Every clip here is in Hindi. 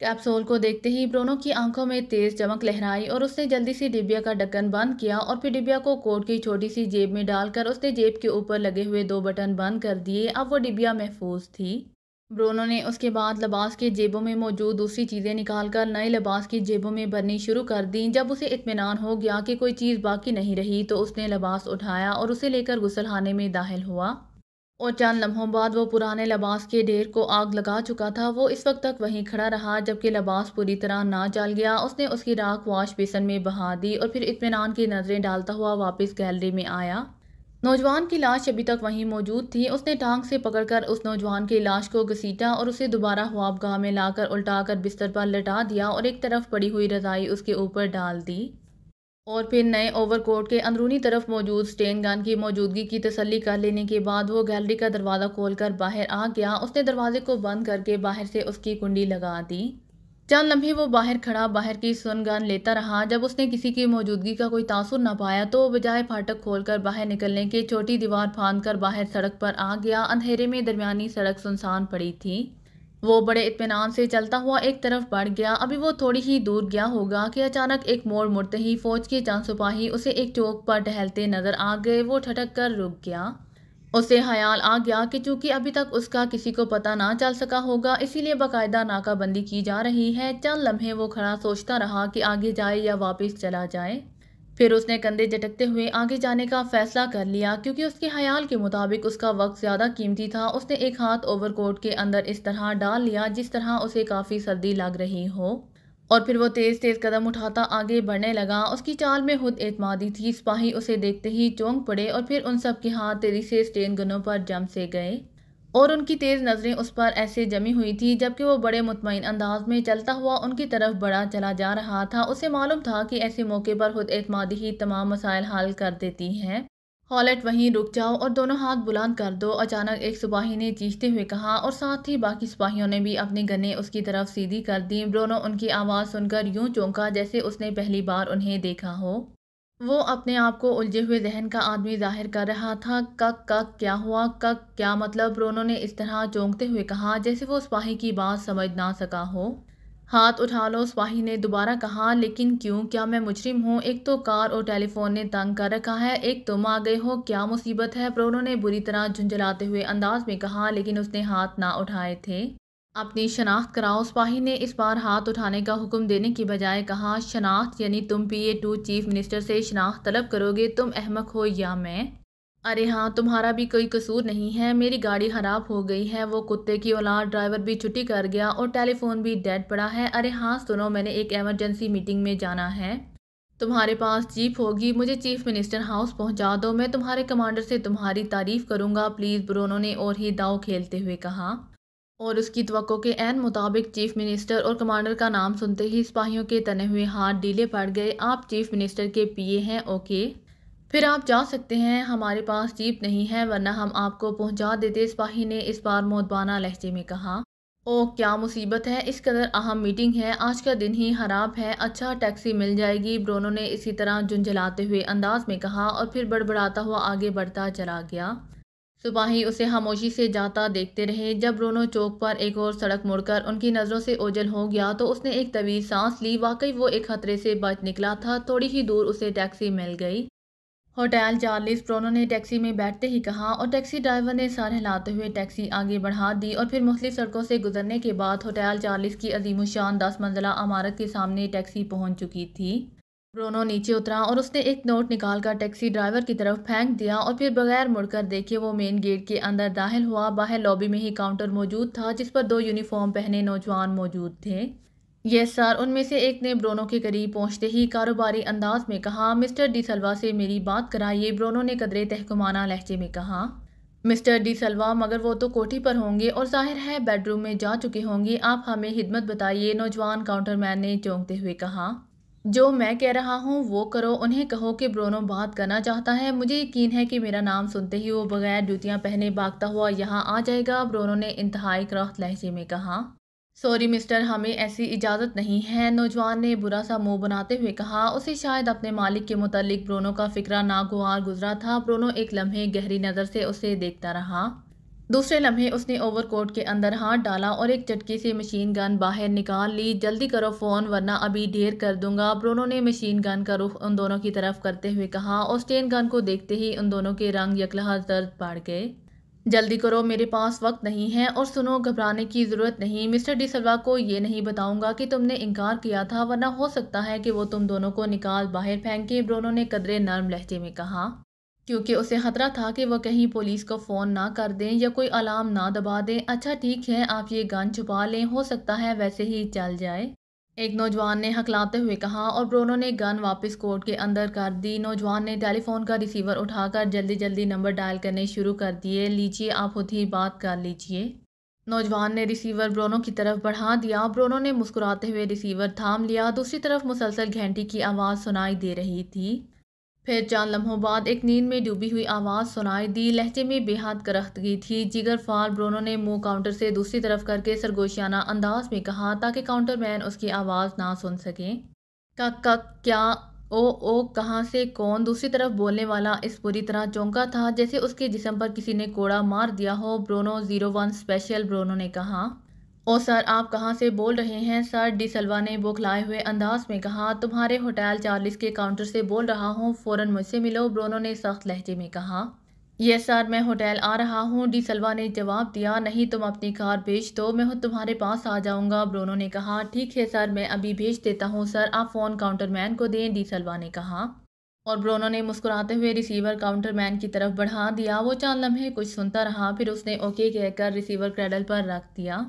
कैप्सूल को देखते ही ब्रोनो की आंखों में तेज चमक लहराई और उसने जल्दी से डिबिया का ढक्कन बंद किया और फिर डिबिया को कोट की छोटी सी जेब में डालकर उसने जेब के ऊपर लगे हुए दो बटन बंद कर दिए अब वो डिबिया महफूज थी ब्रोनो ने उसके बाद लबास के जेबों में मौजूद दूसरी चीज़ें निकालकर नए लबास की जेबों में भरनी शुरू कर दी जब उसे इतमान हो गया कि कोई चीज़ बाकी नहीं रही तो उसने लबास उठाया और उसे लेकर गुसलखाने में दाखिल हुआ और चंद लम्हों बाद वो पुराने लबास के ढेर को आग लगा चुका था वो इस वक्त तक वहीं खड़ा रहा जबकि लबास पूरी तरह ना जल गया उसने उसकी राख वाश बेसन में बहा दी और फिर इतमान की नज़रें डालता हुआ वापस गैलरी में आया नौजवान की लाश अभी तक वहीं मौजूद थी उसने टांग से पकड़कर उस नौजवान की लाश को घसीटा और उसे दोबारा ख्वाबगाह में लाकर उल्टा बिस्तर पर लटा दिया और एक तरफ पड़ी हुई रजाई उसके ऊपर डाल दी और फिर नए ओवरकोट के अंदरूनी तरफ मौजूद स्टेन गन की मौजूदगी की तसल्ली कर लेने के बाद वो गैलरी का दरवाज़ा खोलकर बाहर आ गया उसने दरवाजे को बंद करके बाहर से उसकी कुंडी लगा दी चंद लम्हे वो बाहर खड़ा बाहर की सुन गन लेता रहा जब उसने किसी की मौजूदगी का कोई तासुर ना पाया तो बजाय फाटक खोलकर बाहर निकलने के छोटी दीवार फाद कर बाहर सड़क पर आ गया अंधेरे में दरमियानी सड़क सुनसान पड़ी थी वो बड़े इतमान से चलता हुआ एक तरफ बढ़ गया अभी वो थोड़ी ही दूर गया होगा कि अचानक एक मोड़ मुड़ते ही फौज के चांद सिपाही उसे एक चौक पर टहलते नजर आ गए वो ठटक कर रुक गया उसे ख्याल आ गया कि चूंकि अभी तक उसका किसी को पता ना चल सका होगा इसीलिए बाकायदा नाकाबंदी की जा रही है चंद लम्हे वो खड़ा सोचता रहा कि आगे जाए या वापस चला जाए फिर उसने कंधे झटकते हुए आगे जाने का फैसला कर लिया क्योंकि उसके ख्याल के मुताबिक उसका वक्त ज़्यादा कीमती था उसने एक हाथ ओवरकोट के अंदर इस तरह डाल लिया जिस तरह उसे काफ़ी सर्दी लग रही हो और फिर वो तेज़ तेज़ कदम उठाता आगे बढ़ने लगा उसकी चाल में खुद एतमादी थी सिपाही उसे देखते ही चौंक पड़े और फिर उन सब के हाथ तेज़ी से स्टेन गनों पर जम से गए और उनकी तेज़ नज़रें उस पर ऐसे जमी हुई थी जबकि वो बड़े मुतमिन अंदाज में चलता हुआ उनकी तरफ बड़ा चला जा रहा था उसे मालूम था कि ऐसे मौके पर खुद एतमादी ही तमाम मसाइल हल कर देती हैं हॉलेट वहीं रुक जाओ और दोनों हाथ बुलंद कर दो अचानक एक सिपाही ने चीखते हुए कहा और साथ ही बाकी सिपाहियों ने भी अपने गन्ने उसकी तरफ सीधी कर दी ब्रोनो उनकी आवाज़ सुनकर यूं चौंका जैसे उसने पहली बार उन्हें देखा हो वो अपने आप को उलझे हुए जहन का आदमी जाहिर कर रहा था कक कक क्या हुआ कक क्या मतलब रोनो ने इस तरह चौंकते हुए कहा जैसे वो स्पाही की बात समझ ना सका हो हाथ उठा लो स्पाही ने दोबारा कहा लेकिन क्यों क्या मैं मुजरिम हूँ एक तो कार और टेलीफोन ने तंग कर रखा है एक तुम आ गए हो क्या मुसीबत है प्रोनो ने बुरी तरह झुंझलाते हुए अंदाज में कहा लेकिन उसने हाथ ना उठाए थे अपनी शनाख्त कराओ सिपाही ने इस बार हाथ उठाने का हुक्म देने की बजाय कहा शनाख्त यानी तुम P A to chief minister से शनाख्त तलब करोगे तुम अहमक हो या मैं अरे हाँ तुम्हारा भी कोई कसूर नहीं है मेरी गाड़ी ख़राब हो गई है वो कुत्ते की औलाद ड्राइवर भी छुट्टी कर गया और टेलीफोन भी डेड पड़ा है अरे हाँ सुनो मैंने एक एमरजेंसी मीटिंग में जाना है तुम्हारे पास जीप होगी मुझे चीफ मिनिस्टर हाउस पहुंचा दो मैं तुम्हारे कमांडर से तुम्हारी तारीफ़ करूंगा प्लीज़ ब्रोनो ने और ही दाव खेलते हुए कहा और उसकी तो के एन मुताबिक चीफ मिनिस्टर और कमांडर का नाम सुनते ही सिपाहियों के तने हुए हाथ डीले पड़ गए आप चीफ मिनिस्टर के पीए हैं ओके फिर आप जा सकते हैं हमारे पास जीप नहीं है वरना हम आपको पहुंचा देते सिपाही ने इस बार मोदबाना लहजे में कहा ओ क्या मुसीबत है इस कदर अहम मीटिंग है आज का दिन ही खराब है अच्छा टैक्सी मिल जाएगी ब्रोनो ने इसी तरह झुंझलाते हुए अंदाज में कहा और फिर बड़बड़ाता हुआ आगे बढ़ता चला गया सुबह ही उसे खामोशी से जाता देखते रहे जब रोनो चौक पर एक और सड़क मुड़कर उनकी नज़रों से ओझल हो गया तो उसने एक तवील सांस ली वाकई वो एक खतरे से बच निकला था थोड़ी ही दूर उसे टैक्सी मिल गई होटल चार्लिस प्रोनो ने टैक्सी में बैठते ही कहा और टैक्सी ड्राइवर ने सर हिलाते हुए टैक्सी आगे बढ़ा दी और फिर मुख्तु सड़कों से गुजरने के बाद होटल चार्लिस की अजीम शान दस मंजिला इमारत के सामने टैक्सी पहुंच चुकी थी ब्रोनो नीचे उतरा और उसने एक नोट निकालकर टैक्सी ड्राइवर की तरफ फेंक दिया और फिर बगैर मुड़कर देखे वो मेन गेट के अंदर दाखिल हुआ बाहर लॉबी में ही काउंटर मौजूद था जिस पर दो यूनिफॉर्म पहने नौजवान मौजूद थे यस सर उनमें से एक ने ब्रोनो के करीब पहुंचते ही कारोबारी अंदाज में कहा मिस्टर डी सलवा से मेरी बात कराइए ब्रोनो ने कदरे तहकुमाना लहजे में कहा मिस्टर डी सलवा मगर वो तो कोठी पर होंगे और जाहिर है बेडरूम में जा चुके होंगे आप हमें हिदमत बताइए नौजवान काउंटरमैन ने चौंकते हुए कहा जो मैं कह रहा हूँ वो करो उन्हें कहो कि ब्रोनो बात करना चाहता है मुझे यकीन है कि मेरा नाम सुनते ही वो बगैर जूतियाँ पहने भागता हुआ यहाँ आ जाएगा ब्रोनो ने इंतहाई क्रॉस लहजे में कहा सॉरी मिस्टर हमें ऐसी इजाज़त नहीं है नौजवान ने बुरा सा मुंह बनाते हुए कहा उसे शायद अपने मालिक के मुतलिक ब्रोनो का फिक्रा नागवार गुजरा था ब्रोनो एक लम्हे गहरी नज़र से उसे देखता रहा दूसरे लम्हे उसने ओवरकोट के अंदर हाथ डाला और एक चटकी से मशीन गन बाहर निकाल ली जल्दी करो फ़ोन वरना अभी ढेर कर दूंगा ब्रोनो ने मशीन गन का रुख उन दोनों की तरफ करते हुए कहा और स्टेन गन को देखते ही उन दोनों के रंग यकलह दर्द पाड़ गए जल्दी करो मेरे पास वक्त नहीं है और सुनो घबराने की ज़रूरत नहीं मिस्टर डिसलवा को ये नहीं बताऊंगा कि तुमने इनकार किया था वरना हो सकता है कि वो तुम दोनों को निकाल बाहर फेंके ब्रोनो ने कदरे नर्म लहजे में कहा क्योंकि उसे ख़तरा था कि वह कहीं पुलिस को फ़ोन ना कर दें या कोई अलार्म ना दबा दें अच्छा ठीक है आप ये गन छुपा लें हो सकता है वैसे ही चल जाए एक नौजवान ने हकलाते हुए कहा और ब्रोनो ने गन वापस कोर्ट के अंदर कर दी नौजवान ने टेलीफोन का रिसीवर उठाकर जल्दी जल्दी नंबर डायल करने शुरू कर दिए लीजिए आप खुद ही बात कर लीजिए नौजवान ने रिसीवर ब्रोनो की तरफ बढ़ा दिया ब्रोनो ने मुस्कुराते हुए रिसीवर थाम लिया दूसरी तरफ मुसलसल घंटी की आवाज़ सुनाई दे रही थी फिर चंद लम्हों बाद एक नींद में डूबी हुई आवाज़ सुनाई दी लहजे में बेहद गई थी जिगर फाल ब्रोनो ने मुंह काउंटर से दूसरी तरफ करके सरगोशियाना अंदाज में कहा ताकि काउंटरमैन उसकी आवाज़ ना सुन सकें कक कक क्या ओ ओ कहाँ से कौन दूसरी तरफ बोलने वाला इस पूरी तरह चौंका था जैसे उसके जिसम पर किसी ने कोड़ा मार दिया हो Bruno zero one special Bruno ने कहा ओ सर आप कहाँ से बोल रहे हैं सर सलवा ने लाए हुए अंदाज में कहा तुम्हारे होटल चार्लिस के काउंटर से बोल रहा हूँ फ़ौर मुझसे मिलो ब्रोनो ने सख्त लहजे में कहा यस सर मैं होटल आ रहा हूँ सलवा ने जवाब दिया नहीं तुम अपनी कार भेज दो मैं तुम्हारे पास आ जाऊँगा ब्रोनो ने कहा ठीक है सर मैं अभी भेज देता हूँ सर आप फ़ोन काउंटर मैन को दें सलवा ने कहा और ब्रोनो ने मुस्कुराते हुए रिसीवर काउंटर मैन की तरफ बढ़ा दिया वो चांद लम्हे कुछ सुनता रहा फिर उसने ओके कहकर रिसीवर क्रेडल पर रख दिया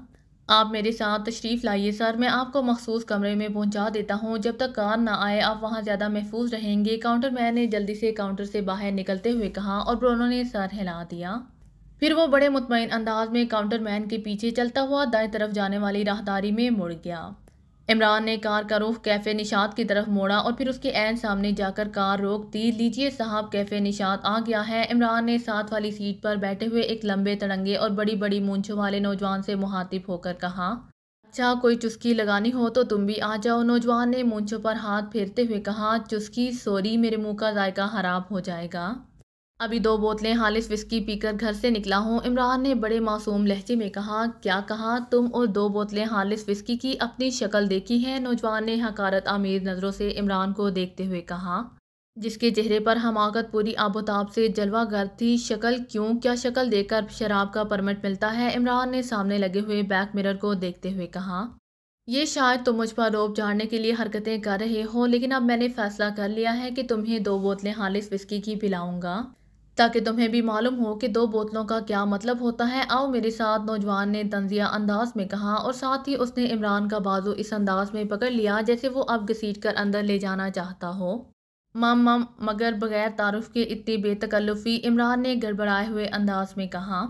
आप मेरे साथ तशरीफ़ लाइए सर मैं आपको मखसूस कमरे में पहुंचा देता हूं जब तक कार ना आए आप वहां ज़्यादा महफूज रहेंगे काउंटर मैन ने जल्दी से काउंटर से बाहर निकलते हुए कहा और ब्रोनो ने सर हिला दिया फिर वो बड़े मुतमिन अंदाज में काउंटर मैन के पीछे चलता हुआ दाएं तरफ जाने वाली राहदारी में मुड़ गया इमरान ने कार का रुख कैफ़े निशात की तरफ मोड़ा और फिर उसके एन सामने जाकर कार रोक दी लीजिए साहब कैफ़े निशात आ गया है इमरान ने साथ वाली सीट पर बैठे हुए एक लंबे तड़ंगे और बड़ी बड़ी मूंछों वाले नौजवान से मुहातिब होकर कहा अच्छा कोई चुस्की लगानी हो तो तुम भी आ जाओ नौजवान ने मूंछों पर हाथ फेरते हुए कहा चुस्की सॉरी मेरे मुंह का जायका खराब हो जाएगा अभी दो बोतलें हालिस विस्की पीकर घर से निकला हूँ इमरान ने बड़े मासूम लहजे में कहा क्या कहा तुम और दो बोतलें हालिस विस्की की अपनी शक्ल देखी है नौजवान ने हकारत आमेर नज़रों से इमरान को देखते हुए कहा जिसके चेहरे पर हमाकत पूरी आबोताब से जलवा गर्द थी शक्ल क्यों क्या शक्ल देकर शराब का परमिट मिलता है इमरान ने सामने लगे हुए बैक मिरर को देखते हुए कहा ये शायद तुम मुझ पर रोप झाड़ने के लिए हरकतें कर रहे हो लेकिन अब मैंने फैसला कर लिया है कि तुम्हें दो बोतलें हालिस विस्की की पिलाऊंगा ताकि तुम्हें भी मालूम हो कि दो बोतलों का क्या मतलब होता है आओ मेरे साथ नौजवान ने तंजिया अंदाज में कहा और साथ ही उसने इमरान का बाजू इस अंदाज में पकड़ लिया जैसे वो अब घसीट कर अंदर ले जाना चाहता हो मम मम मगर बगैर तारुफ के इतनी बेतकल्लुफ़ी इमरान ने गड़बड़ाए हुए अंदाज में कहा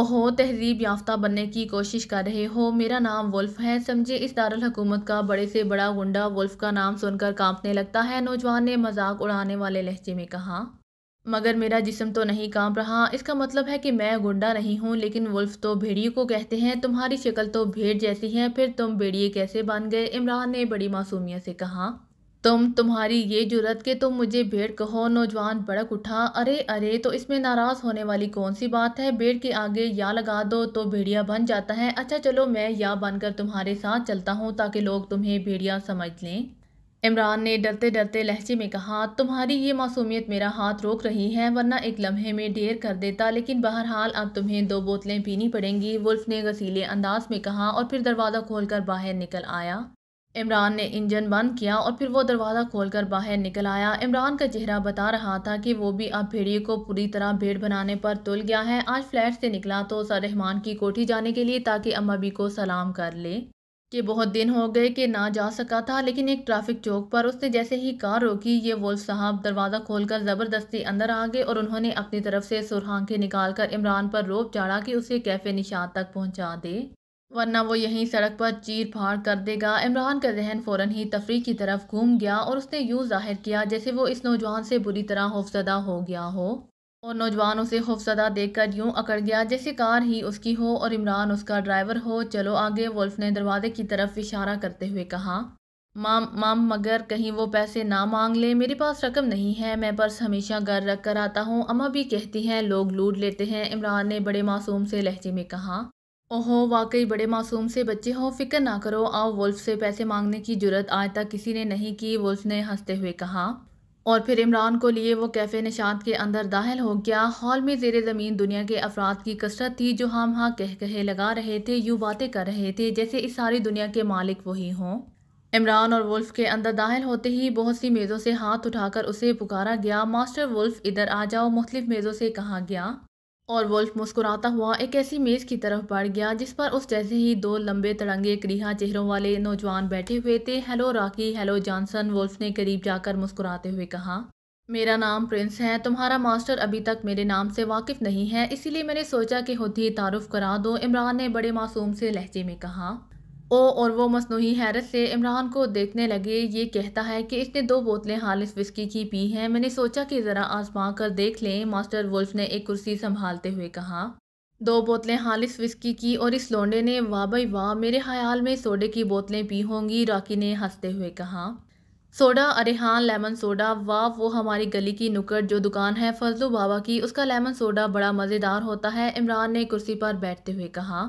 ओहो तहजीब याफ्ता बनने की कोशिश कर रहे हो मेरा नाम वुल्फ है समझे इस दारुल का बड़े से बड़ा गुंडा वुल्फ का नाम सुनकर कांपने लगता है नौजवान ने मजाक उड़ाने वाले लहजे में कहा मगर मेरा जिसम तो नहीं कांप रहा इसका मतलब है कि मैं गुंडा नहीं हूँ लेकिन वुल्फ तो भेड़िए को कहते हैं तुम्हारी शक्ल तो भेड़ जैसी है फिर तुम भेड़िए कैसे बन गए इमरान ने बड़ी मासूमियत से कहा तुम तुम्हारी ये जुरत के तुम मुझे भेड़ कहो नौजवान भड़क उठा अरे अरे तो इसमें नाराज़ होने वाली कौन सी बात है भेड़ के आगे या लगा दो तो भेड़िया बन जाता है अच्छा चलो मैं या बनकर तुम्हारे साथ चलता हूँ ताकि लोग तुम्हें भेड़िया समझ लें इमरान ने डरते डरते लहजे में कहा तुम्हारी ये मासूमियत मेरा हाथ रोक रही है वरना एक लम्हे में ढेर कर देता लेकिन बहरहाल अब तुम्हें दो बोतलें पीनी पड़ेंगी वुल्फ ने गसीले अंदाज में कहा और फिर दरवाज़ा खोलकर बाहर निकल आया इमरान ने इंजन बंद किया और फिर वो दरवाज़ा खोलकर बाहर निकल आया इमरान का चेहरा बता रहा था कि वो भी अब भेड़िए को पूरी तरह भेड़ बनाने पर तुल गया है आज फ्लैट से निकला तो सर रहमान की कोठी जाने के लिए ताकि अम्मा भी को सलाम कर ले कि बहुत दिन हो गए कि ना जा सका था लेकिन एक ट्रैफिक चौक पर उसने जैसे ही कार रोकी ये वोल्फ साहब दरवाज़ा खोलकर ज़बरदस्ती अंदर आ गए और उन्होंने अपनी तरफ से सुरहांखें निकालकर इमरान पर रोप चाड़ा कि उसे कैफ़े निशात तक पहुंचा दे वरना वो यहीं सड़क पर चीर फाड़ कर देगा इमरान का जहन फ़ौर ही तफरी की तरफ घूम गया और उसने यूँ जाहिर किया जैसे वो इस नौजवान से बुरी तरह हौफजदा हो गया हो और नौजवान उसे खौफजदा देखकर यूं अकड़ गया जैसे कार ही उसकी हो और इमरान उसका ड्राइवर हो चलो आगे वुल्फ ने दरवाजे की तरफ इशारा करते हुए कहा माम माम मगर कहीं वो पैसे ना मांग ले मेरे पास रकम नहीं है मैं पर्स हमेशा घर रख कर आता हूँ अम्मा भी कहती हैं लोग लूट लेते हैं इमरान ने बड़े मासूम से लहजे में कहा ओहो वाकई बड़े मासूम से बच्चे हो फिक्र ना करो आओ वुल्फ से पैसे मांगने की जरूरत आज तक किसी ने नहीं की वुल्फ ने हंसते हुए कहा और फिर इमरान को लिए वो कैफ़े निशात के अंदर दाखिल हो गया हॉल में जेर ज़मीन दुनिया के अफराद की कसरत थी जो हम हाँ कह कहे लगा रहे थे यूँ बातें कर रहे थे जैसे इस सारी दुनिया के मालिक वही हों इमरान और वुल्फ के अंदर दाखिल होते ही बहुत सी मेज़ों से हाथ उठाकर उसे पुकारा गया मास्टर वुल्फ इधर आ जाओ मुख्तफ मेज़ों से कहा गया और वोल्फ मुस्कुराता हुआ एक ऐसी मेज की तरफ बढ़ गया जिस पर उस जैसे ही दो लंबे तड़ंगे क्रीहा चेहरों वाले नौजवान बैठे हुए थे hello Rocky hello Johnson Wolf ने करीब जाकर मुस्कुराते हुए कहा मेरा नाम प्रिंस है तुम्हारा मास्टर अभी तक मेरे नाम से वाकिफ़ नहीं है इसीलिए मैंने सोचा कि खुद ही तारुफ करा दो इमरान ने बड़े मासूम से लहजे में कहा ओ और वो मसनू हैरत से इमरान को देखने लगे ये कहता है कि इसने दो बोतलें हालिस विस्की की पी हैं मैंने सोचा कि ज़रा आजमा कर देख लें मास्टर वुल्फ ने एक कुर्सी संभालते हुए कहा दो बोतलें हालिस विस्की की और इस लोंडे ने वाह भाई वाह मेरे ख्याल में सोडे की बोतलें पी होंगी राखी ने हंसते हुए कहा सोडा अरे हाँ लेमन सोडा वाह वो हमारी गली की नुकट जो दुकान है फजलू बाबा की उसका लेमन सोडा बड़ा मज़ेदार होता है इमरान ने कुर्सी पर बैठते हुए कहा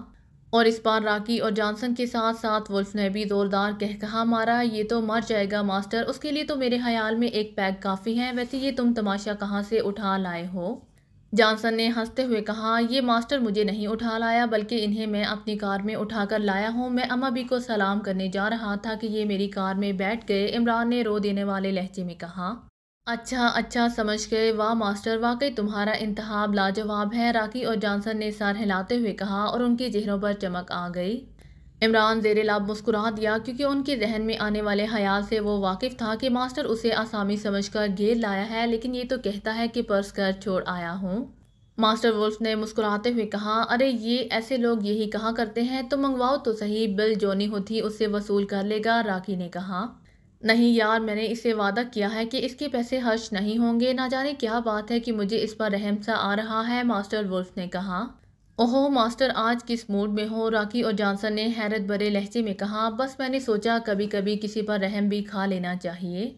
और इस बार राकी और जॉनसन के साथ साथ वुल्फ ने भी ज़ोरदार कह कहा मारा ये तो मर जाएगा मास्टर उसके लिए तो मेरे ख्याल में एक पैक काफ़ी है वैसे ये तुम तमाशा कहाँ से उठा लाए हो जॉनसन ने हंसते हुए कहा ये मास्टर मुझे नहीं उठा लाया बल्कि इन्हें मैं अपनी कार में उठा कर लाया हूँ मैं भी को सलाम करने जा रहा था कि ये मेरी कार में बैठ गए इमरान ने रो देने वाले लहजे में कहा अच्छा अच्छा समझ गए वाह मास्टर वाकई तुम्हारा इंतहाब लाजवाब है राखी और जानसन ने सार हिलाते हुए कहा और उनके चेहरों पर चमक आ गई इमरान जेर लाभ मुस्कुरा दिया क्योंकि उनके जहन में आने वाले हयाल से वो वाकिफ था कि मास्टर उसे आसामी समझकर घेर लाया है लेकिन ये तो कहता है कि पर्स कर छोड़ आया हूँ मास्टर वुल्फ ने मुस्कुराते हुए कहा अरे ये ऐसे लोग यही कहा करते हैं तो मंगवाओ तो सही बिल जोनी होती उससे वसूल कर लेगा राखी ने कहा नहीं यार मैंने इससे वादा किया है कि इसके पैसे खर्च नहीं होंगे ना जाने क्या बात है कि मुझे इस पर रहम सा आ रहा है मास्टर वुल्फ ने कहा ओहो मास्टर आज किस मूड में हो राकी और जॉनसन ने हैरत भरे लहजे में कहा बस मैंने सोचा कभी कभी किसी पर रहम भी खा लेना चाहिए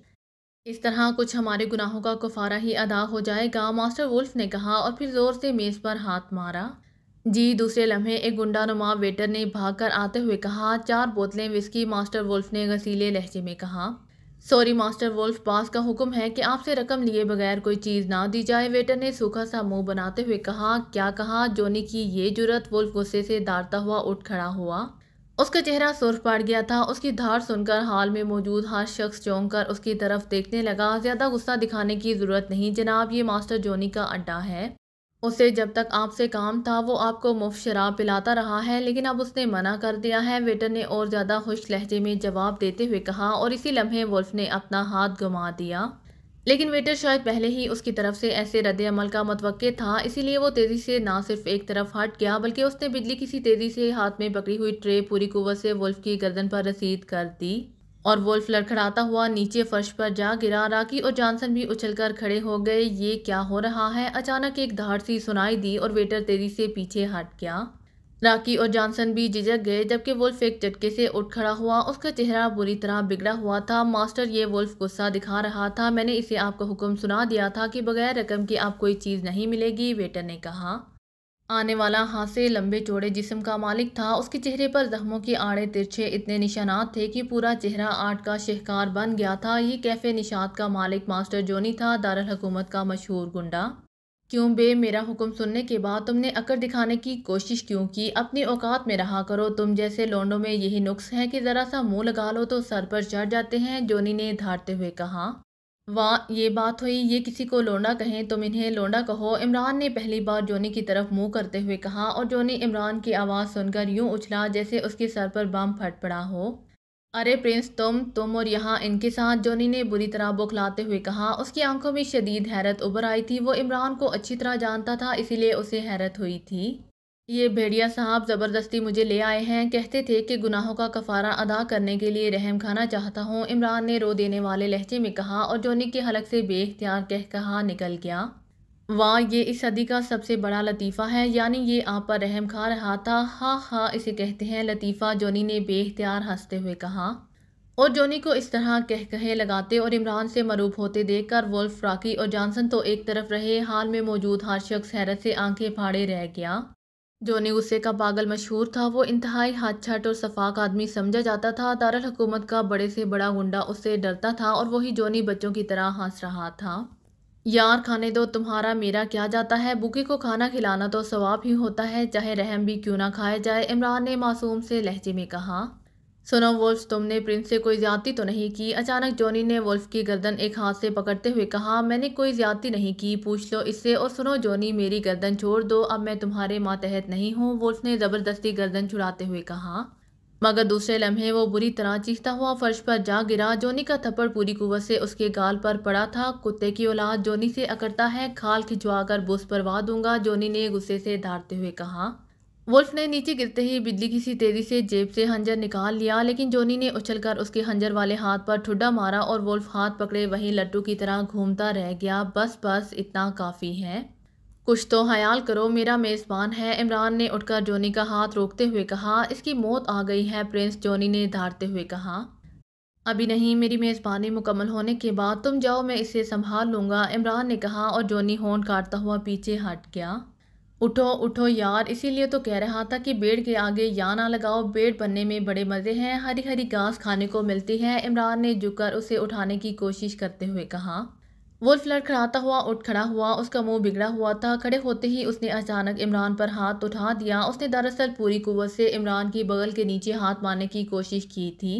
इस तरह कुछ हमारे गुनाहों का कुफारा ही अदा हो जाएगा मास्टर वुल्फ ने कहा और फिर ज़ोर से मेज़ पर हाथ मारा जी दूसरे लम्हे एक गुंडानुमा वेटर ने भागकर आते हुए कहा चार बोतलें विस्की मास्टर वुल्फ ने गसीले लहजे में कहा सॉरी मास्टर वुल्फ बास का हुक्म है कि आपसे रकम लिए बगैर कोई चीज़ ना दी जाए वेटर ने सूखा सा मुंह बनाते हुए कहा क्या कहा जोनी की ये जुरत वुल्फ गुस्से से दाड़ता हुआ उठ खड़ा हुआ उसका चेहरा सुर्ख पड़ गया था उसकी धार सुनकर हाल में मौजूद हर शख्स चौंक कर उसकी तरफ देखने लगा ज़्यादा गुस्सा दिखाने की ज़रूरत नहीं जनाब ये मास्टर जोनी का अड्डा है उसे जब तक आपसे काम था वो आपको मुफ्त शराब पिलाता रहा है लेकिन अब उसने मना कर दिया है वेटर ने और ज़्यादा खुश लहजे में जवाब देते हुए कहा और इसी लम्हे वुल्फ ने अपना हाथ घुमा दिया लेकिन वेटर शायद पहले ही उसकी तरफ से ऐसे रद्द अमल का मतवक़ था इसीलिए वो तेज़ी से ना सिर्फ एक तरफ हट गया बल्कि उसने बिजली किसी तेज़ी से हाथ में पकड़ी हुई ट्रे पूरी कुवत से वुल्फ की गर्दन पर रसीद कर दी और वोल्फ लड़खड़ाता हुआ नीचे फर्श पर जा गिरा राखी और जॉनसन भी उछलकर खड़े हो गए ये क्या हो रहा है अचानक एक धार सी सुनाई दी और वेटर तेजी से पीछे हट गया राखी और जॉनसन भी झिझक गए जबकि वुल्फ एक झटके से उठ खड़ा हुआ उसका चेहरा बुरी तरह बिगड़ा हुआ था मास्टर ये वुल्फ गुस्सा दिखा रहा था मैंने इसे आपको हुक्म सुना दिया था कि बगैर रकम की आप कोई चीज़ नहीं मिलेगी वेटर ने कहा आने वाला हाथे लंबे चौड़े जिस्म का मालिक था उसके चेहरे पर जख्मों के आड़े तिरछे इतने निशानात थे कि पूरा चेहरा आर्ट का शहकार बन गया था ये कैफ़े निशात का मालिक मास्टर जोनी था दारुल हकूमत का मशहूर गुंडा क्यों बे मेरा हुक्म सुनने के बाद तुमने अकर दिखाने की कोशिश क्यों की अपनी औकात में रहा करो तुम जैसे लोंडों में यही नुक्स है कि ज़रा सा मुंह लगा लो तो सर पर चढ़ जाते हैं जोनी ने धारते हुए कहा वहाँ ये बात हुई ये किसी को लोंडा कहें तुम तो इन्हें लोंडा कहो इमरान ने पहली बार जोनी की तरफ मुंह करते हुए कहा और जोनी इमरान की आवाज़ सुनकर यूं उछला जैसे उसके सर पर बम फट पड़ा हो अरे प्रिंस तुम तुम और यहाँ इनके साथ जोनी ने बुरी तरह बुखलाते हुए कहा उसकी आंखों में शदीद हैरत उभर आई थी वो इमरान को अच्छी तरह जानता था इसीलिए उसे हैरत हुई थी ये भेड़िया साहब ज़बरदस्ती मुझे ले आए हैं कहते थे कि गुनाहों का कफारा अदा करने के लिए रहम खाना चाहता हूँ इमरान ने रो देने वाले लहजे में कहा और जोनी के हलक से बेख्तियार कह कहा निकल गया वाह ये इस सदी का सबसे बड़ा लतीफ़ा है यानी ये आप पर रहम खा रहा था हाँ हाँ इसे कहते हैं लतीफ़ा जोनी ने बेख्तियार हंसते हुए कहा और जोनी को इस तरह कह कहे लगाते और इमरान से मरूब होते देख कर वोल्फ राकी और जॉनसन तो एक तरफ रहे हाल में मौजूद हर शख्स हैरत से आंखें फाड़े रह गया जोनी गुस्से का पागल मशहूर था वो इंतहाई छट और शफाक आदमी समझा जाता था दारुल हुकूमत का बड़े से बड़ा गुंडा उससे डरता था और वही जोनी बच्चों की तरह हंस रहा था यार खाने दो तुम्हारा मेरा क्या जाता है बुकी को खाना खिलाना तो सवाब ही होता है चाहे रहम भी क्यों ना खाया जाए इमरान ने मासूम से लहजे में कहा सुनो वोल्फ तुमने प्रिंस से कोई ज्यादती तो नहीं की अचानक जॉनी ने वोल्फ की गर्दन एक हाथ से पकड़ते हुए कहा मैंने कोई ज्यादती नहीं की पूछ लो इससे और सुनो जॉनी मेरी गर्दन छोड़ दो अब मैं तुम्हारे मातहत नहीं हूँ वोल्फ ने ज़बरदस्ती गर्दन छुड़ाते हुए कहा मगर दूसरे लम्हे वो बुरी तरह चीखता हुआ फर्श पर जा गिरा जोनी का थप्पड़ पूरी कुवत से उसके गाल पर पड़ा था कुत्ते की औलाद जोनी से अकड़ता है खाल खिंचवा कर बुस वा दूंगा जोनी ने गुस्से से धारते हुए कहा वुल्फ ने नीचे गिरते ही बिजली की सी तेजी से जेब से हंजर निकाल लिया लेकिन जोनी ने उछलकर उसके हंजर वाले हाथ पर ठुड्डा मारा और वुल्फ हाथ पकड़े वहीं लट्टू की तरह घूमता रह गया बस बस इतना काफ़ी है कुछ तो हयाल करो मेरा मेज़बान है इमरान ने उठकर जोनी का हाथ रोकते हुए कहा इसकी मौत आ गई है प्रिंस जोनी ने धारते हुए कहा अभी नहीं मेरी मेज़बानी मुकम्मल होने के बाद तुम जाओ मैं इसे संभाल लूँगा इमरान ने कहा और जोनी होन काटता हुआ पीछे हट गया उठो उठो यार इसीलिए तो कह रहा था कि बेड के आगे या ना लगाओ बेड बनने में बड़े मज़े हैं हरी हरी घास खाने को मिलती है इमरान ने झुककर उसे उठाने की कोशिश करते हुए कहा वो लड़खड़ाता हुआ उठ खड़ा हुआ उसका मुंह बिगड़ा हुआ था खड़े होते ही उसने अचानक इमरान पर हाथ उठा दिया उसने दरअसल पूरी कुवत से इमरान की बगल के नीचे हाथ मारने की कोशिश की थी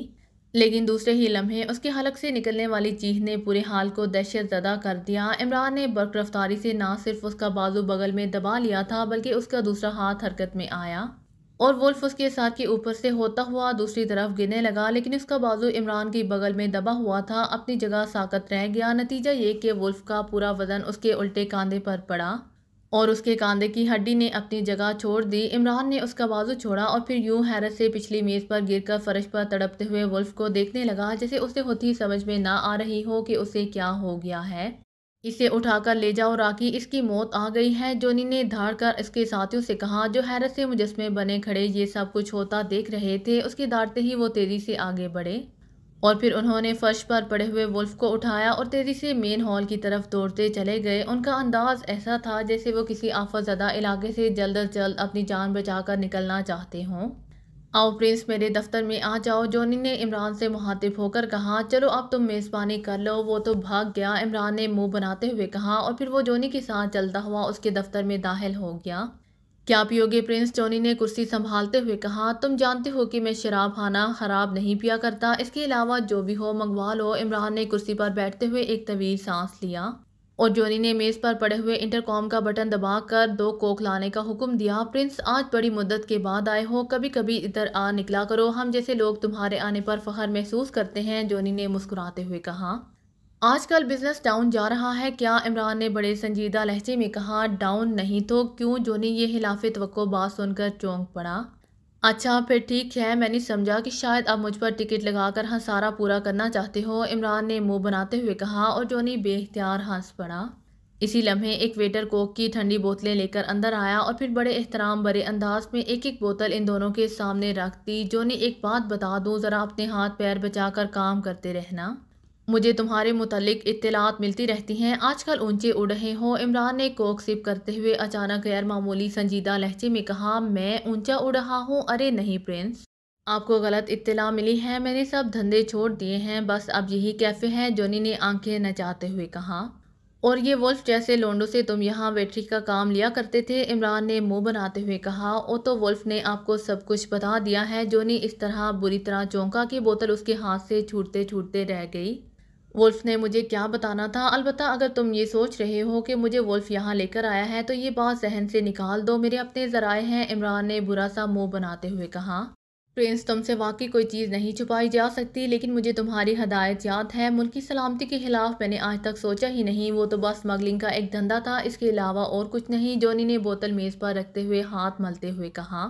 लेकिन दूसरे ही लम्हे उसके हलक से निकलने वाली चीख ने पूरे हाल को दहशत ज़दा कर दिया इमरान ने बर्क रफ्तारी से ना सिर्फ उसका बाजू बगल में दबा लिया था बल्कि उसका दूसरा हाथ हरकत में आया और वुल्फ उसके साथ के ऊपर से होता हुआ दूसरी तरफ गिरने लगा लेकिन उसका बाजू इमरान की बगल में दबा हुआ था अपनी जगह साकत रह गया नतीजा ये कि वुल्फ का पूरा वजन उसके उल्टे कांधे पर पड़ा और उसके कांधे की हड्डी ने अपनी जगह छोड़ दी इमरान ने उसका बाजू छोड़ा और फिर यूं हैरत से पिछली मेज़ पर गिरकर फर्श पर तड़पते हुए वुल्फ को देखने लगा जैसे उसे होती ही समझ में ना आ रही हो कि उसे क्या हो गया है इसे उठाकर ले जाओ राकी इसकी मौत आ गई है जोनी ने धाड़ कर इसके साथियों से कहा जो हैरत से मुजस्मे बने खड़े ये सब कुछ होता देख रहे थे उसके दाड़ते ही वो तेज़ी से आगे बढ़े और फिर उन्होंने फर्श पर पड़े हुए वुल्फ को उठाया और तेज़ी से मेन हॉल की तरफ दौड़ते चले गए उनका अंदाज ऐसा था जैसे वो किसी आफतजदा इलाके से जल्द अज जल्द अपनी जान बचाकर निकलना चाहते हों आओ प्रिंस मेरे दफ्तर में आ जाओ जोनी ने इमरान से मुहातिब होकर कहा चलो अब तुम मेज़बानी कर लो वो तो भाग गया इमरान ने मुंह बनाते हुए कहा और फिर वो जोनी के साथ चलता हुआ उसके दफ्तर में दाखिल हो गया क्या पियोगे प्रिंस टोनी ने कुर्सी संभालते हुए कहा तुम जानते हो कि मैं शराब खाना खराब नहीं पिया करता इसके अलावा जो भी हो मंगवा लो इमरान ने कुर्सी पर बैठते हुए एक तवील सांस लिया और जोनी ने मेज़ पर पड़े हुए इंटरकॉम का बटन दबाकर दो कोक लाने का हुक्म दिया प्रिंस आज बड़ी मुद्दत के बाद आए हो कभी कभी इधर आ निकला करो हम जैसे लोग तुम्हारे आने पर फ़खर महसूस करते हैं जोनी ने मुस्कुराते हुए कहा आजकल बिजनेस डाउन जा रहा है क्या इमरान ने बड़े संजीदा लहजे में कहा डाउन नहीं तो क्यों जोनी ये हिलाफ तो बात सुनकर चौंक पड़ा अच्छा फिर ठीक है मैंने समझा कि शायद आप मुझ पर टिकट लगाकर हंसारा पूरा करना चाहते हो इमरान ने मुंह बनाते हुए कहा और जोनी बेख्तियार हंस पड़ा इसी लम्हे एक वेटर कोक की ठंडी बोतलें लेकर अंदर आया और फिर बड़े एहतराम बड़े अंदाज में एक एक बोतल इन दोनों के सामने रख दी जोनी एक बात बता दूँ ज़रा अपने हाथ पैर कर काम करते रहना मुझे तुम्हारे मुतलिक इतलात मिलती रहती हैं आजकल ऊंचे उड़ रहे हो इमरान ने कोक सिप करते हुए अचानक गैर मामूली संजीदा लहजे में कहा मैं ऊंचा उड़ रहा हूँ अरे नहीं प्रिंस आपको गलत इत्तला मिली है मैंने सब धंधे छोड़ दिए हैं बस अब यही कैफ़े हैं जोनी ने आंखें नचाते हुए कहा और ये वुल्फ जैसे लोंडो से तुम यहाँ वेट्री का काम लिया करते थे इमरान ने मुंह बनाते हुए कहा ओ तो वुल्फ ने आपको सब कुछ बता दिया है जोनी इस तरह बुरी तरह चौंका कि बोतल उसके हाथ से छूटते छूटते रह गई वुल्फ ने मुझे क्या बताना था अलबत् अगर तुम ये सोच रहे हो कि मुझे वुल्फ यहाँ लेकर आया है तो ये बात जहन से निकाल दो मेरे अपने ज़राए हैं इमरान ने बुरा सा मुंह बनाते हुए कहा प्रिंस तुमसे वाकई कोई चीज़ नहीं छुपाई जा सकती लेकिन मुझे तुम्हारी हदायत याद है मुल्क की सलामती के खिलाफ मैंने आज तक सोचा ही नहीं वो तो बस स्मगलिंग का एक धंधा था इसके अलावा और कुछ नहीं जोनी ने बोतल मेज़ पर रखते हुए हाथ मलते हुए कहा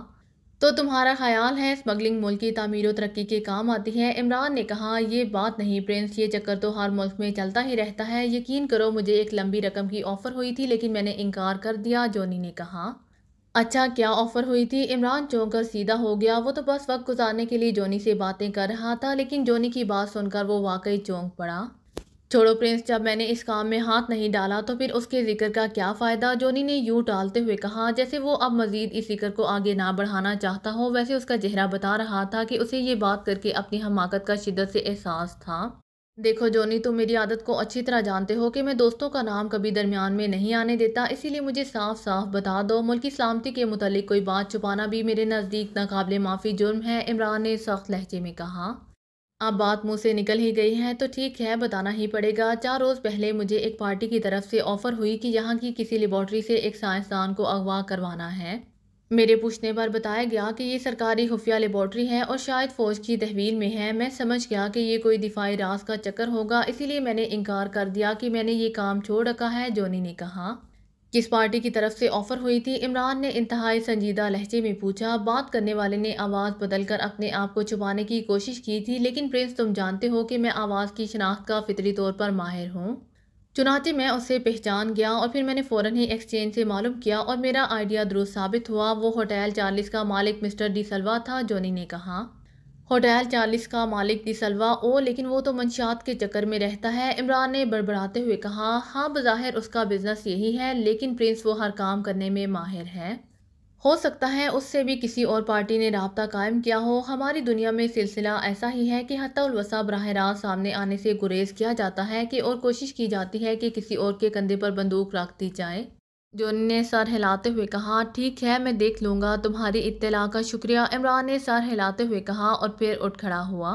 तो तुम्हारा ख्याल है स्मगलिंग मुल्क की तमीर और तरक्की के काम आती है इमरान ने कहा ये बात नहीं प्रिंस ये चक्कर तो हर मुल्क में चलता ही रहता है यकीन करो मुझे एक लंबी रकम की ऑफ़र हुई थी लेकिन मैंने इनकार कर दिया जोनी ने कहा अच्छा क्या ऑफ़र हुई थी इमरान चौंक कर सीधा हो गया वो तो बस वक्त गुजारने के लिए जोनी से बातें कर रहा था लेकिन जोनी की बात सुनकर वो वाकई चौंक पड़ा छोड़ो प्रिंस जब मैंने इस काम में हाथ नहीं डाला तो फिर उसके जिक्र का क्या फ़ायदा जोनी ने यूँ टालते हुए कहा जैसे वो अब मज़ीद इस जिक्र को आगे ना बढ़ाना चाहता हो वैसे उसका चेहरा बता रहा था कि उसे ये बात करके अपनी हमाकत का शिदत से एहसास था देखो जोनी तुम मेरी आदत को अच्छी तरह जानते हो कि मैं दोस्तों का नाम कभी दरमियान में नहीं आने देता इसीलिए मुझे साफ साफ बता दो मुल्क की सलामती के मुतलिक कोई बात छुपाना भी मेरे नज़दीक नाकबले माफ़ी जुर्म है इमरान ने सख्त लहजे में कहा अब बात मुंह से निकल ही गई है तो ठीक है बताना ही पड़ेगा चार रोज़ पहले मुझे एक पार्टी की तरफ से ऑफ़र हुई कि यहाँ की किसी लेबॉर्टरी से एक साइंसदान को अगवा करवाना है मेरे पूछने पर बताया गया कि ये सरकारी खुफिया लेबॉर्टरी है और शायद फ़ौज की तहवील में है मैं समझ गया कि ये कोई दिफाई रास का चक्कर होगा इसीलिए मैंने इनकार कर दिया कि मैंने ये काम छोड़ रखा है जोनी ने कहा किस पार्टी की तरफ से ऑफर हुई थी इमरान ने इंतहाई संजीदा लहजे में पूछा बात करने वाले ने आवाज़ बदलकर अपने आप को छुपाने की कोशिश की थी लेकिन प्रिंस तुम जानते हो कि मैं आवाज़ की शनाख्त का फितरी तौर पर माहिर हूँ चुनाचे मैं उसे पहचान गया और फिर मैंने फ़ौरन ही एक्सचेंज से मालूम किया और मेरा आइडिया दुरुस्त साबित हुआ वो होटल चार्लिस का मालिक मिस्टर डी सलवा था जोनी ने कहा होटल चालीस का मालिक दिसलवा ओ लेकिन वो तो मंशात के चक्कर में रहता है इमरान ने बड़बड़ाते हुए कहा हाँ बज़ाहिर उसका बिजनेस यही है लेकिन प्रिंस वो हर काम करने में माहिर है हो सकता है उससे भी किसी और पार्टी ने रबता कायम किया हो हमारी दुनिया में सिलसिला ऐसा ही है कि हत्यालवसा बरह रास्त सामने आने से गुरेज किया जाता है कि और कोशिश की जाती है कि किसी और के कंधे पर बंदूक रख दी जाए जोन ने सर हिलाते हुए कहा ठीक है मैं देख लूँगा तुम्हारी इत्तला का शुक्रिया इमरान ने सर हिलाते हुए कहा और फिर उठ खड़ा हुआ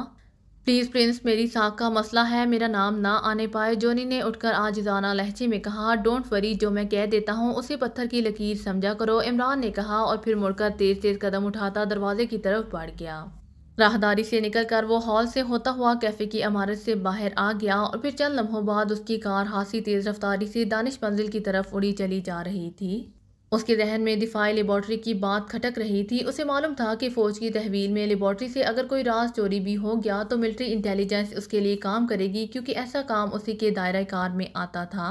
प्लीज़ प्रिंस मेरी साख का मसला है मेरा नाम ना आने पाए जोनी ने उठकर जाना लहजे में कहा डोंट वरी जो मैं कह देता हूँ उसे पत्थर की लकीर समझा करो इमरान ने कहा और फिर मुड़कर तेज़ तेज़ कदम उठाता दरवाजे की तरफ बढ़ गया राहदारी से निकलकर वो हॉल से होता हुआ कैफ़े की इमारत से बाहर आ गया और फिर चंद लम्हों बाद उसकी कार हासी तेज़ रफ्तारी से दानिश मंजिल की तरफ उड़ी चली जा रही थी उसके जहन में दिफाई लेबॉर्टरी की बात खटक रही थी उसे मालूम था कि फ़ौज की तहवील में लेबॉर्टरी से अगर कोई राज चोरी भी हो गया तो मिलिट्री इंटेलिजेंस उसके लिए काम करेगी क्योंकि ऐसा काम उसी के दायरा कार में आता था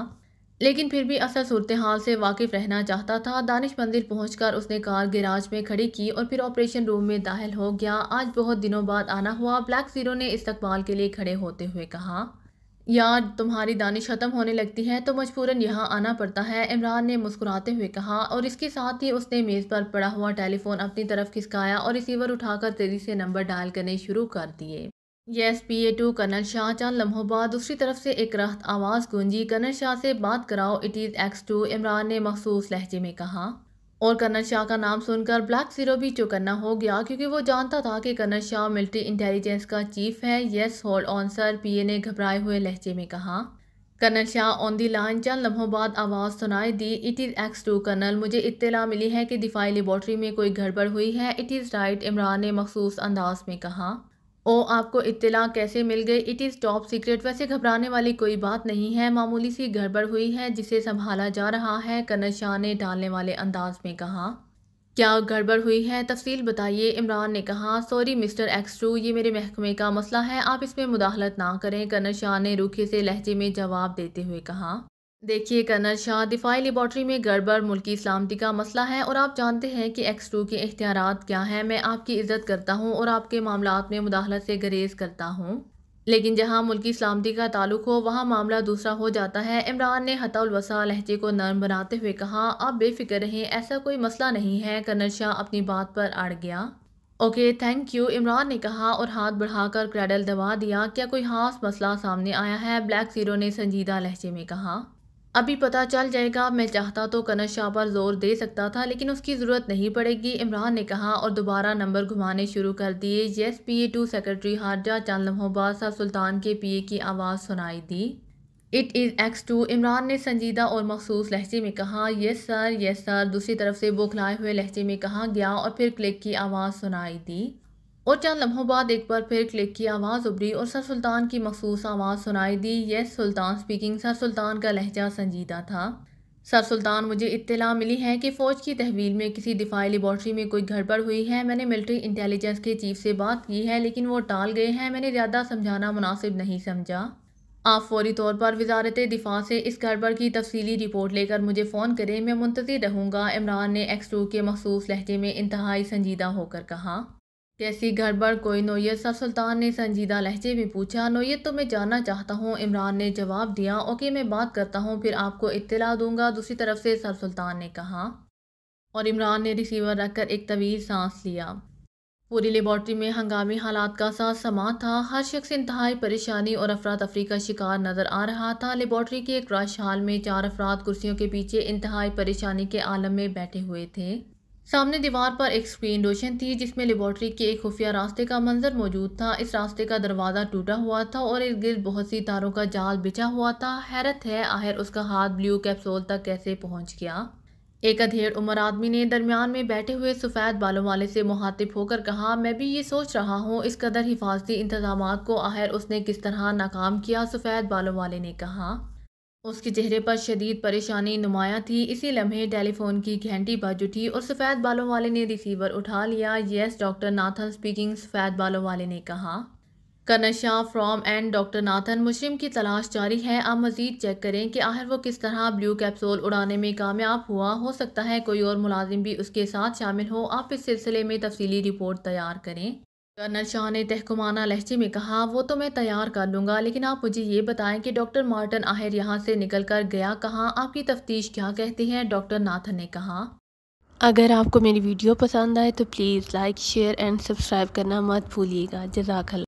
लेकिन फिर भी असल सूरत हाल से वाकिफ रहना चाहता था दानिश मंदिर पहुंचकर उसने कार गैराज में खड़ी की और फिर ऑपरेशन रूम में दाखिल हो गया आज बहुत दिनों बाद आना हुआ ब्लैक ज़ीरो ने इस्तकबाल के लिए खड़े होते हुए कहा यार तुम्हारी दानिश ख़त्म होने लगती है तो मजबूरन यहाँ आना पड़ता है इमरान ने मुस्कुराते हुए कहा और इसके साथ ही उसने मेज़ पर पड़ा हुआ टेलीफोन अपनी तरफ खिसकाया और रिसीवर उठाकर तेज़ी से नंबर डायल करने शुरू कर दिए yes P A to colonel Shah चंद लम्हों बाद दूसरी तरफ से एक राहत आवाज़ गूंजी कर्नल शाह से बात कराओ it is X two Imran ने मखसूस लहजे में कहा और कर्नल शाह का नाम सुनकर ब्लैक सीरो भी चौकन्ना हो गया क्योंकि वो जानता था कि कर्नल शाह मिलिट्री इंटेलिजेंस का चीफ है yes hold on sir P A ने घबराए हुए लहजे में कहा colonel Shah on the line चंद लम्हों बाद आवाज़ सुनाई दी it is X two colonel मुझे इत्तला मिली है कि दिफाई लेबॉर्ट्री में कोई गड़बड़ हुई है इट इज़ राइट इमरान ने मखसूस अंदाज में कहा ओ आपको इतला कैसे मिल गई इट इज़ टॉप सीक्रेट वैसे घबराने वाली कोई बात नहीं है मामूली सी गड़बड़ हुई है जिसे संभाला जा रहा है कनर शाह ने डालने वाले अंदाज में कहा क्या गड़बड़ हुई है तफसील बताइए इमरान ने कहा सॉरी मिस्टर एक्सट्रू ये मेरे महकमे का मसला है आप इसमें मुदाहलत ना करें कनर शाह ने रूखे से लहजे में जवाब देते हुए कहा देखिए कर्नल शाह दिफाई लेबॉर्ट्री में गड़बड़ मुल्की सलामती का मसला है और आप जानते हैं कि एक्स टू के इख्तियार क्या हैं मैं आपकी इज्जत करता हूँ और आपके मामला में मुदाहलत से गरेज करता हूँ लेकिन जहाँ मुल्की सलामती का ताल्लुक हो वहाँ मामला दूसरा हो जाता है इमरान ने हतालवसा लहजे को नरम बनाते हुए कहा आप बेफिक्र रहें ऐसा कोई मसला नहीं है कर्नल शाह अपनी बात पर अड़ गया ओके थैंक यू इमरान ने कहा और हाथ बढ़ाकर क्रैडल दबा दिया क्या कोई खास मसला सामने आया है ब्लैक सीरो ने संजीदा लहजे में कहा अभी पता चल जाएगा मैं चाहता तो कनर शाह पर जोर दे सकता था लेकिन उसकी ज़रूरत नहीं पड़ेगी इमरान ने कहा और दोबारा नंबर घुमाने शुरू कर दिए yes P A to secretary हारजा चंद लम्हों बाद सुल्तान के पी ए की आवाज़ सुनाई दी it is X two Imran ने संजीदा और मखसूस लहजे में कहा यस सर यस सर दूसरी तरफ से बुखलाए हुए लहजे में कहा गया और फिर क्लिक की आवाज़ सुनाई दी और चंद लम्हों बाद एक बार फिर क्लिक की आवाज़ उभरी और सर सुल्तान की मखसूस आवाज़ सुनाई दी yes Sultan speaking sir Sultan का लहजा संजीदा था सर सुल्तान मुझे इत्तला मिली है कि फ़ौज की तहवील में किसी दिफाई लेबॉर्ट्री में कोई गड़बड़ हुई है मैंने मिलिट्री इंटेलिजेंस के चीफ से बात की है लेकिन वो टाल गए हैं मैंने ज़्यादा समझाना मुनासिब नहीं समझा आप फौरी तौर पर वजारत दिफा से इस गड़बड़ की तफसीली रिपोर्ट लेकर मुझे फ़ोन करें मैं मुंतजर रहूँगा इमरान ने एक्स टू के मखसूस लहजे में इंतहाई संजीदा होकर कहा कैसी गड़बड़ कोई नोयत साहब सुल्तान ने संजीदा लहजे में पूछा नोयत तो मैं जानना चाहता हूँ इमरान ने जवाब दिया ओके मैं बात करता हूँ फिर आपको इत्तला दूंगा दूसरी तरफ से सर सुल्तान ने कहा और इमरान ने रिसीवर रखकर एक तवील सांस लिया पूरी लेबॉर्ट्री में हंगामी हालात का साथ समा था हर शख्स इंतहाई परेशानी और अफरा तफरी का शिकार नज़र आ रहा था लेबॉर्ट्री के एक रश हाल में चार अफराद कुर्सियों के पीछे इंतहाई परेशानी के आलम में बैठे हुए थे सामने दीवार पर एक स्क्रीन रोशन थी जिसमें लेबॉर्ट्री के एक खुफिया रास्ते का मंजर मौजूद था इस रास्ते का दरवाज़ा टूटा हुआ था और इर्द गिर्द बहुत सी तारों का जाल बिछा हुआ था हैरत है आहिर उसका हाथ ब्लू कैप्सूल तक कैसे पहुंच गया एक अधेड़ उम्र आदमी ने दरमियान में बैठे हुए सफ़ेद बालों वाले से मुहातिब होकर कहा मैं भी ये सोच रहा हूँ इस कदर हिफाजती इंतजाम को आहिर उसने किस तरह नाकाम किया सफ़ेद बालों वाले ने कहा उसके चेहरे पर शदीद परेशानी नुमाया थी इसी लम्हे टेलीफोन की घंटी बज उठी और सफ़ेद बालों वाले ने रिसीवर उठा लिया यस डॉक्टर नाथन स्पीकिंग सफ़ेद बालों वाले ने कहा कनशा फ्रॉम एंड डॉक्टर नाथन मुशरम की तलाश जारी है आप मज़ीद चेक करें कि आखिर वो किस तरह ब्लू कैप्सूल उड़ाने में कामयाब हुआ हो सकता है कोई और मुलाजिम भी उसके साथ शामिल हो आप इस सिलसिले में तफसली रिपोर्ट तैयार करें कर्नल शाह ने तहकुमाना लहजे में कहा वो तो मैं तैयार कर लूँगा लेकिन आप मुझे ये बताएं कि डॉक्टर मार्टन आहिर यहाँ से निकल कर गया कहाँ आपकी तफ्तीश क्या कहती है डॉक्टर नाथन ने कहा अगर आपको मेरी वीडियो पसंद आए तो please like share and subscribe करना मत भूलिएगा जजाकल